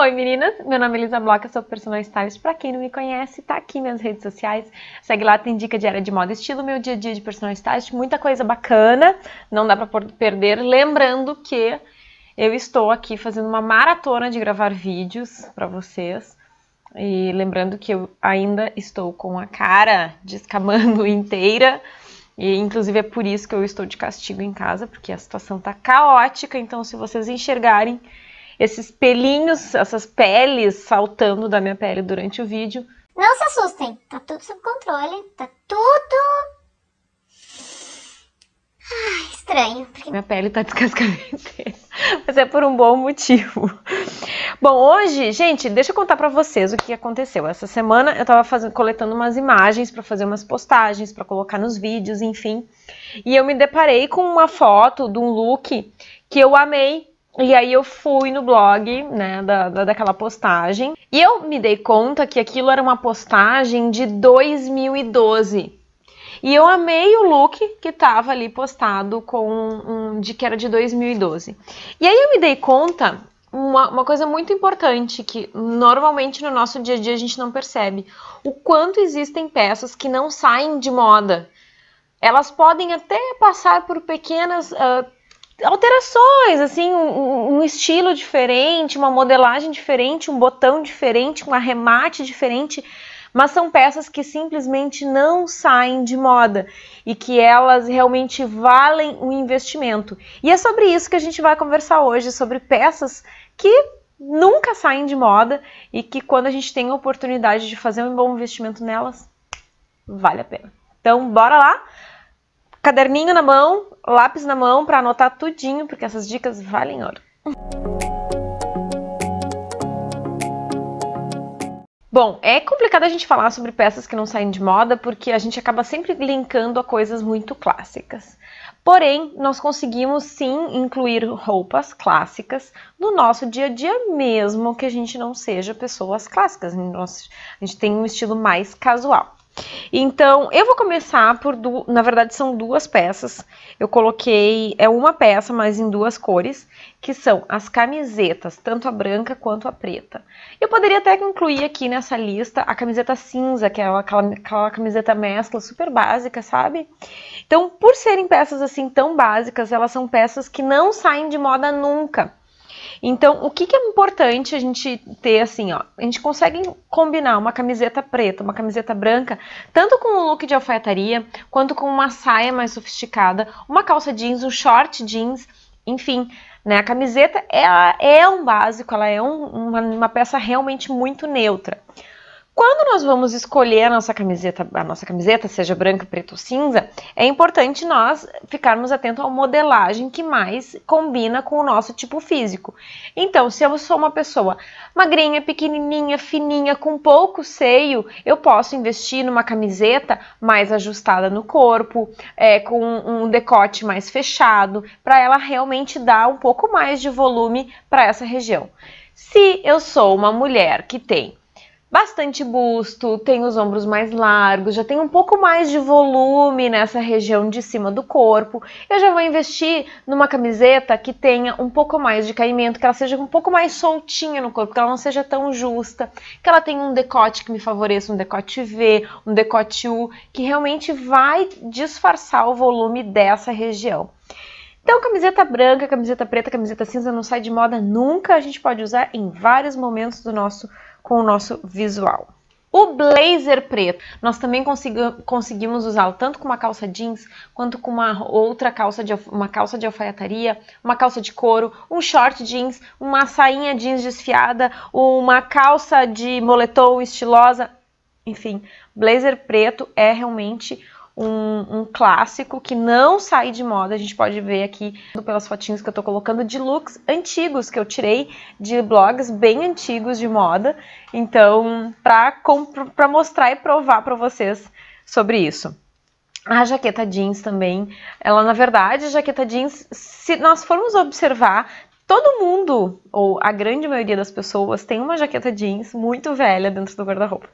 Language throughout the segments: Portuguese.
Oi meninas, meu nome é Elisa Bloca, sou personal stylist. Para quem não me conhece, tá aqui minhas redes sociais. Segue lá, tem dica diária de moda, estilo, meu dia a dia de personal stylist, muita coisa bacana, não dá para perder. Lembrando que eu estou aqui fazendo uma maratona de gravar vídeos para vocês. E lembrando que eu ainda estou com a cara descamando inteira. E inclusive é por isso que eu estou de castigo em casa, porque a situação tá caótica, então se vocês enxergarem esses pelinhos, essas peles saltando da minha pele durante o vídeo. Não se assustem, tá tudo sob controle, tá tudo Ai, estranho. Porque... Minha pele tá descascando, Mas é por um bom motivo. Bom, hoje, gente, deixa eu contar para vocês o que aconteceu. Essa semana eu tava fazendo, coletando umas imagens para fazer umas postagens, para colocar nos vídeos, enfim. E eu me deparei com uma foto de um look que eu amei, e aí eu fui no blog, né, da, da, daquela postagem. E eu me dei conta que aquilo era uma postagem de 2012. E eu amei o look que tava ali postado com um, de que era de 2012. E aí eu me dei conta uma, uma coisa muito importante que normalmente no nosso dia a dia a gente não percebe o quanto existem peças que não saem de moda. Elas podem até passar por pequenas uh, alterações, assim, um, um, estilo diferente, uma modelagem diferente, um botão diferente, um arremate diferente, mas são peças que simplesmente não saem de moda e que elas realmente valem o um investimento. E é sobre isso que a gente vai conversar hoje, sobre peças que nunca saem de moda e que quando a gente tem a oportunidade de fazer um bom investimento nelas, vale a pena. Então, bora lá! Caderninho na mão, lápis na mão para anotar tudinho, porque essas dicas valem ouro. Bom, é complicado a gente falar sobre peças que não saem de moda porque a gente acaba sempre linkando a coisas muito clássicas. Porém, nós conseguimos sim incluir roupas clássicas no nosso dia a dia, mesmo que a gente não seja pessoas clássicas. a gente tem um estilo mais casual. Então, eu vou começar por, du... na verdade, são duas peças. Eu coloquei, é uma peça, mas em duas cores, que são as camisetas, tanto a branca quanto a preta. Eu poderia até incluir aqui nessa lista a camiseta cinza, que é aquela, aquela camiseta mescla super básica, sabe? Então, por serem peças assim tão básicas, elas são peças que não saem de moda nunca. Então, o que, que, é importante a gente ter assim, ó? A gente consegue combinar uma camiseta preta, uma camiseta branca, tanto com um look de alfaiataria, quanto com uma saia mais sofisticada, uma calça jeans, um short jeans, enfim, né? A camiseta é, é um básico, ela é um, uma, uma peça realmente muito neutra. Quando nós vamos escolher a nossa camiseta, a nossa camiseta, seja branca, preto ou cinza, é importante nós ficarmos atentos à modelagem que mais combina com o nosso tipo físico. Então, se eu sou uma pessoa magrinha, pequenininha, fininha, com pouco seio, eu posso investir numa camiseta mais ajustada no corpo, é, com um decote mais fechado, para ela realmente dar um pouco mais de volume para essa região. Se eu sou uma mulher que tem bastante busto, tem os ombros mais largos, já tem um pouco mais de volume nessa região de cima do corpo. Eu já vou investir numa camiseta que tenha um pouco mais de caimento, que ela seja um pouco mais soltinha no corpo, que ela não seja tão justa, que ela tenha um decote que me favoreça, um decote V, um decote U, que realmente vai disfarçar o volume dessa região. Então, camiseta branca, camiseta preta, camiseta cinza não sai de moda nunca. A gente pode usar em vários momentos do nosso corpo com o nosso visual. O blazer preto, nós também conseguimos usá-lo tanto com uma calça jeans quanto com uma outra calça de uma calça de alfaiataria, uma calça de couro, um short jeans, uma sainha jeans desfiada, uma calça de moletom estilosa, enfim, blazer preto é realmente um, um, clássico que não sai de moda. A gente pode ver aqui pelas fotinhas que eu tô colocando de looks antigos que eu tirei de blogs bem antigos de moda. Então, pra, pra mostrar e provar pra vocês sobre isso. A jaqueta jeans também, ela na verdade, a jaqueta jeans, se nós formos observar, Todo mundo, ou a grande maioria das pessoas, tem uma jaqueta jeans muito velha dentro do guarda-roupa.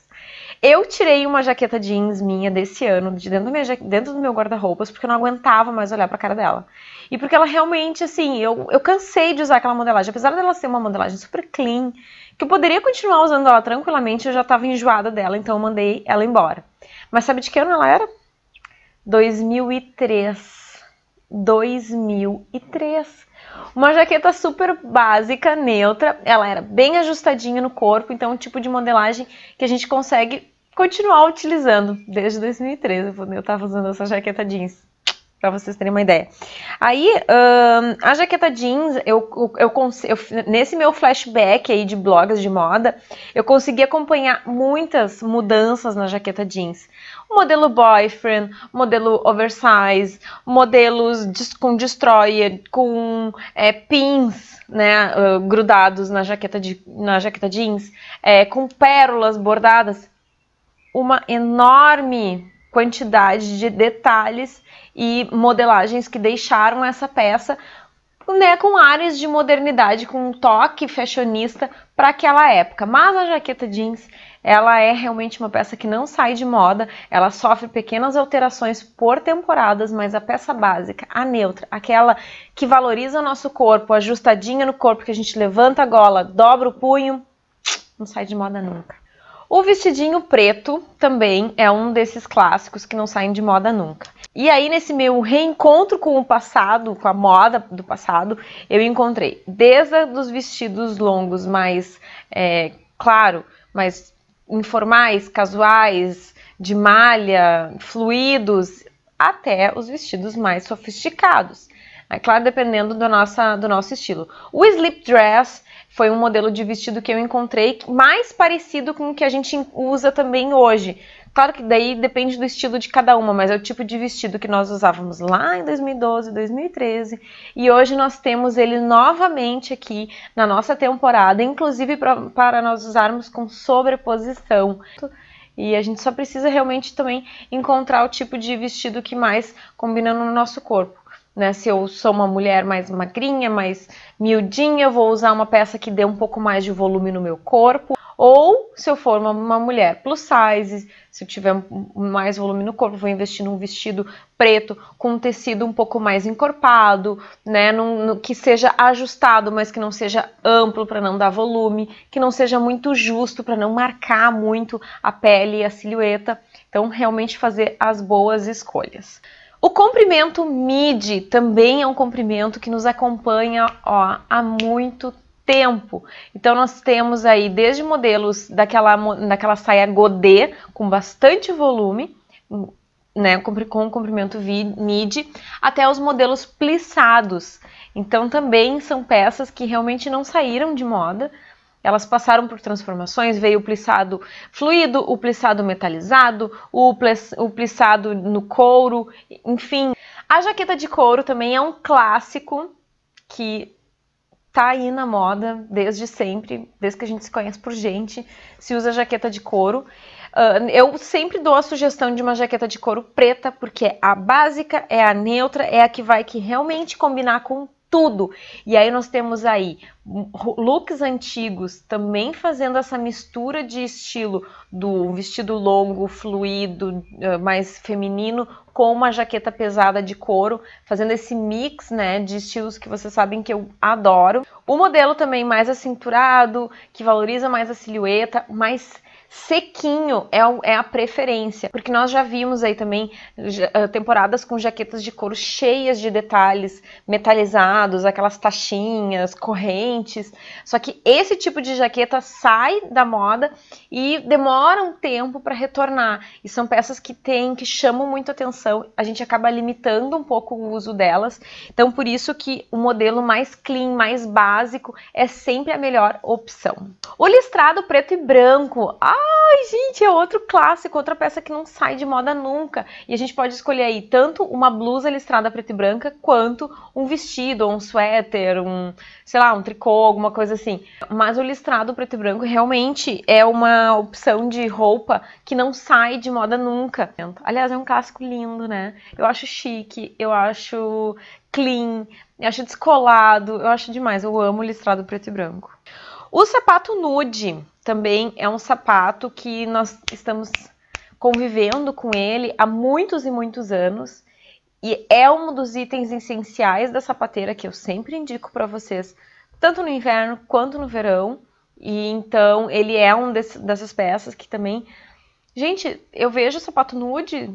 Eu tirei uma jaqueta jeans minha desse ano, de dentro, dentro do meu guarda-roupas, porque eu não aguentava mais olhar pra cara dela. E porque ela realmente, assim, eu, eu cansei de usar aquela modelagem. Apesar dela ser uma modelagem super clean, que eu poderia continuar usando ela tranquilamente, eu já tava enjoada dela, então eu mandei ela embora. Mas sabe de que ano ela era? 2003. 2003. Uma jaqueta super básica, neutra, ela era bem ajustadinha no corpo, então é um tipo de modelagem que a gente consegue continuar utilizando desde 2013. Né, eu estava usando essa jaqueta jeans para vocês terem uma ideia. Aí, um, a jaqueta jeans, eu, eu, eu, nesse meu flashback aí de blogs de moda, eu consegui acompanhar muitas mudanças na jaqueta jeans. Modelo boyfriend, modelo oversize, modelos com destroyer, com é, pins, né, ah, grudados na jaqueta, de, na jaqueta jeans, é, com pérolas bordadas. Uma enorme quantidade de detalhes e modelagens que deixaram essa peça, né, com áreas de modernidade, com um toque fashionista para aquela época. Mas a jaqueta jeans, ela é realmente uma peça que não sai de moda, ela sofre pequenas alterações por temporadas, mas a peça básica, a neutra, aquela que valoriza o nosso corpo, ajustadinha no corpo, que a gente levanta a gola, dobra o punho, não sai de moda nunca. O vestidinho preto também é um desses clássicos que não saem de moda nunca. E aí, nesse meu reencontro com o passado, com a moda do passado, eu encontrei desde os vestidos longos mais, é, claro, mais informais, casuais, de malha, fluidos, até os vestidos mais sofisticados. É claro, dependendo do, nossa, do nosso estilo. O slip dress foi um modelo de vestido que eu encontrei mais parecido com o que a gente usa também hoje. Claro que daí depende do estilo de cada uma, mas é o tipo de vestido que nós usávamos lá em 2012, 2013, e hoje nós temos ele novamente aqui na nossa temporada, inclusive pra, para nós usarmos com sobreposição. E a gente só precisa realmente também encontrar o tipo de vestido que mais combina no nosso corpo né? Se eu sou uma mulher mais magrinha, mais miudinha, eu vou usar uma peça que dê um pouco mais de volume no meu corpo. Ou se eu for uma, uma mulher plus size, se eu tiver mais volume no corpo, vou investir num vestido preto com um tecido um pouco mais encorpado, né? Num, no, que seja ajustado, mas que não seja amplo para não dar volume, que não seja muito justo para não marcar muito a pele e a silhueta. Então, realmente fazer as boas escolhas. O comprimento MIDI também é um comprimento que nos acompanha ó, há muito tempo. Então nós temos aí desde modelos daquela, daquela saia godê com bastante volume, né, com comprimento midi, até os modelos plissados. Então também são peças que realmente não saíram de moda, elas passaram por transformações, veio o plissado fluido, o plissado metalizado, o, pliss, o plissado no couro, enfim. A jaqueta de couro também é um clássico que tá aí na moda desde sempre, desde que a gente se conhece por gente, se usa jaqueta de couro. Uh, eu sempre dou a sugestão de uma jaqueta de couro preta, porque é a básica é a neutra, é a que vai que realmente combinar com tudo. E aí nós temos aí looks antigos também fazendo essa mistura de estilo do vestido longo, fluido, eh, mais feminino com uma jaqueta pesada de couro, fazendo esse mix, né, de estilos que vocês sabem que eu adoro. O modelo também mais acinturado, que valoriza mais a silhueta, mais Sequinho é, é, a preferência, porque nós já vimos aí também já, ah, temporadas com jaquetas de couro cheias de detalhes metalizados, aquelas tachinhas, correntes. Só que esse tipo de jaqueta sai da moda e demora um tempo para retornar. E são peças que tem, que chamam muito atenção, a gente acaba limitando um pouco o uso delas. Então, por isso que o modelo mais clean, mais básico, é sempre a melhor opção. O listrado preto e branco. Ah, Ai, gente, é outro clássico, outra peça que não sai de moda nunca. E a gente pode escolher aí tanto uma blusa listrada preta e branca, quanto um vestido, um suéter, um, sei lá, um tricô, alguma coisa assim. Mas o listrado preto e branco realmente é uma opção de roupa que não sai de moda nunca. Aliás, é um clássico lindo, né? Eu acho chique, eu acho clean, eu acho descolado, eu acho demais. Eu amo listrado preto e branco. O sapato nude também é um sapato que nós estamos convivendo com ele há muitos e muitos anos e é um dos itens essenciais da sapateira que eu sempre indico para vocês, tanto no inverno quanto no verão. E então ele é um desse, dessas peças que também. Gente, eu vejo sapato nude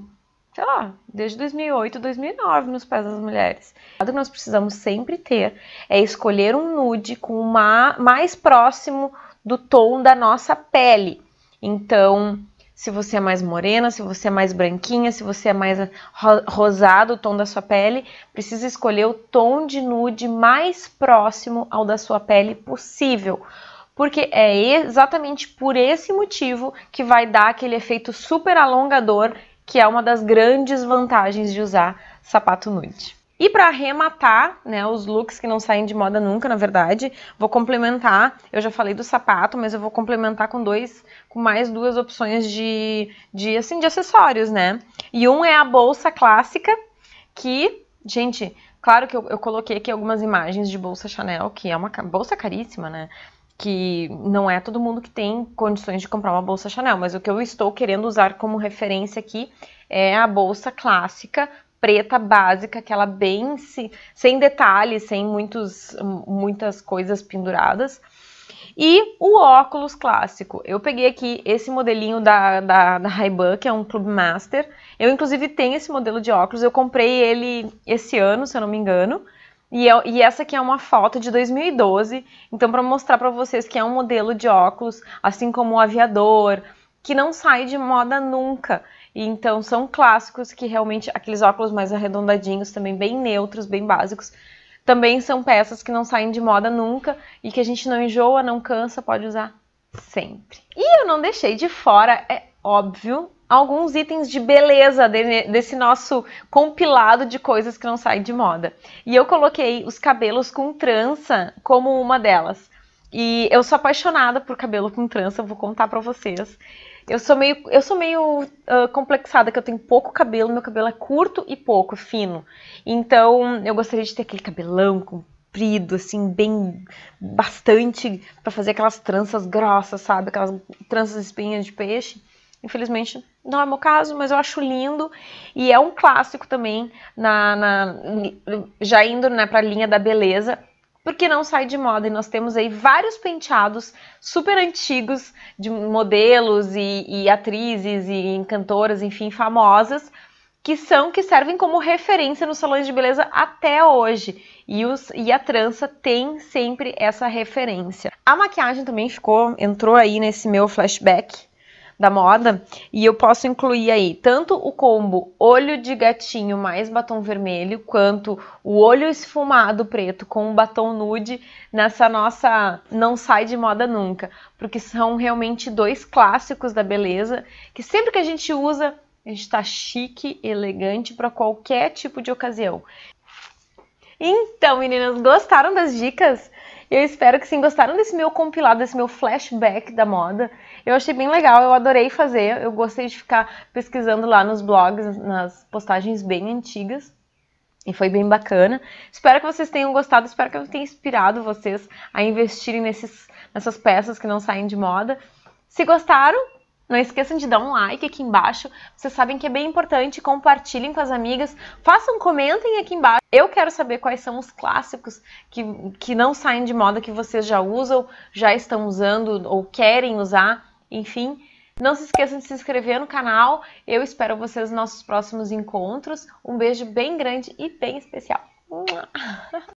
sei lá, desde 2008, 2009 nos pés das mulheres. O que nós precisamos sempre ter é escolher um nude com uma, mais próximo do tom da nossa pele. Então, se você é mais morena, se você é mais branquinha, se você é mais rosado o tom da sua pele, precisa escolher o tom de nude mais próximo ao da sua pele possível porque é exatamente por esse motivo que vai dar aquele efeito super alongador que é uma das grandes vantagens de usar sapato nude. E para arrematar, né, os looks que não saem de moda nunca, na verdade, vou complementar. Eu já falei do sapato, mas eu vou complementar com dois, com mais duas opções de, de assim, de acessórios, né? E um é a bolsa clássica, que, gente, claro que eu, eu coloquei aqui algumas imagens de bolsa Chanel, que é uma bolsa caríssima, né? que não é todo mundo que tem condições de comprar uma bolsa Chanel, mas o que eu estou querendo usar como referência aqui é a bolsa clássica preta básica, aquela bem sem detalhes, sem muitos, muitas coisas penduradas. E o óculos clássico. Eu peguei aqui esse modelinho da, da, da Ray-Ban, que é um Club Master. Eu, inclusive, tenho esse modelo de óculos. Eu comprei ele esse ano, se eu não me engano. E, eu, é e, essa aqui é uma foto de 2012, então para mostrar para vocês que é um modelo de óculos, assim como o aviador, que não sai de moda nunca. E, então são clássicos que realmente aqueles óculos mais arredondadinhos, também bem neutros, bem básicos, também são peças que não saem de moda nunca e que a gente não enjoa, não cansa, pode usar sempre. E eu não deixei de fora, é óbvio, alguns itens de beleza desse nosso compilado de coisas que não saem de moda. E eu coloquei os cabelos com trança como uma delas. E eu sou apaixonada por cabelo com trança, vou contar para vocês. Eu sou meio, eu sou meio uh, complexada, que eu tenho pouco cabelo, meu cabelo é curto e pouco, fino. Então, eu gostaria de ter aquele cabelão comprido, assim, bem bastante para fazer aquelas tranças grossas, sabe? Aquelas tranças espinhas de peixe. Infelizmente não é meu caso, mas eu acho lindo e é um clássico também, na, na já indo né, para a linha da beleza, porque não sai de moda e nós temos aí vários penteados super antigos de modelos e, e atrizes e cantoras, enfim, famosas, que são que servem como referência nos salões de beleza até hoje. E, os, e a trança tem sempre essa referência. A maquiagem também ficou, entrou aí nesse meu flashback da moda. E eu posso incluir aí tanto o combo olho de gatinho mais batom vermelho, quanto o olho esfumado preto com batom nude nessa nossa não sai de moda nunca. Porque são realmente dois clássicos da beleza que sempre que a gente usa, a gente tá chique, elegante para qualquer tipo de ocasião. Então, meninas, gostaram das dicas? Eu espero que sim, gostaram desse meu compilado, desse meu flashback da moda. Eu achei bem legal, eu adorei fazer. Eu gostei de ficar pesquisando lá nos blogs, nas postagens bem antigas. E foi bem bacana. Espero que vocês tenham gostado, espero que eu tenha inspirado vocês a investirem nesses, nessas peças que não saem de moda. Se gostaram, não esqueçam de dar um like aqui embaixo. Vocês sabem que é bem importante. Compartilhem com as amigas. Façam, comentem aqui embaixo. Eu quero saber quais são os clássicos que, que não saem de moda, que vocês já usam, já estão usando ou querem usar. Enfim, não se esqueçam de se inscrever no canal. Eu espero vocês nos nossos próximos encontros. Um beijo bem grande e bem especial.